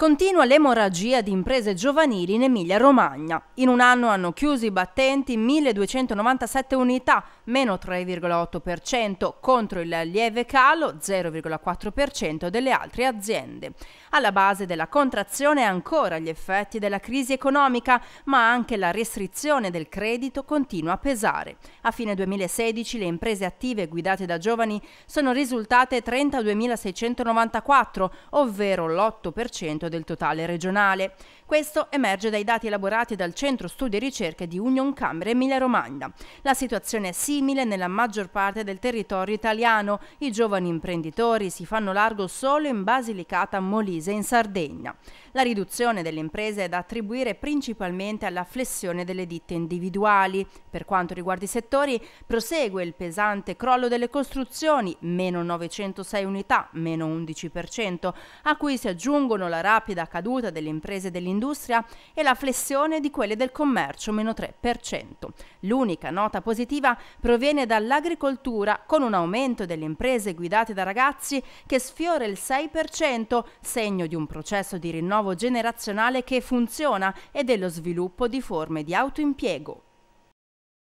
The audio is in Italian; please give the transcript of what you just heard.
Continua l'emorragia di imprese giovanili in Emilia-Romagna. In un anno hanno chiuso i battenti 1.297 unità, meno 3,8% contro il lieve calo 0,4% delle altre aziende. Alla base della contrazione ancora gli effetti della crisi economica, ma anche la restrizione del credito continua a pesare. A fine 2016 le imprese attive guidate da giovani sono risultate 32.694, ovvero l'8% del totale regionale. Questo emerge dai dati elaborati dal Centro Studi e Ricerche di Union Camere Emilia Romagna. La situazione è simile nella maggior parte del territorio italiano. I giovani imprenditori si fanno largo solo in Basilicata, Molise e in Sardegna. La riduzione delle imprese è da attribuire principalmente alla flessione delle ditte individuali. Per quanto riguarda i settori, prosegue il pesante crollo delle costruzioni, meno 906 unità, meno 11%, a cui si aggiungono la rapida rapida caduta delle imprese dell'industria e la flessione di quelle del commercio, meno 3%. L'unica nota positiva proviene dall'agricoltura, con un aumento delle imprese guidate da ragazzi che sfiora il 6%, segno di un processo di rinnovo generazionale che funziona e dello sviluppo di forme di autoimpiego.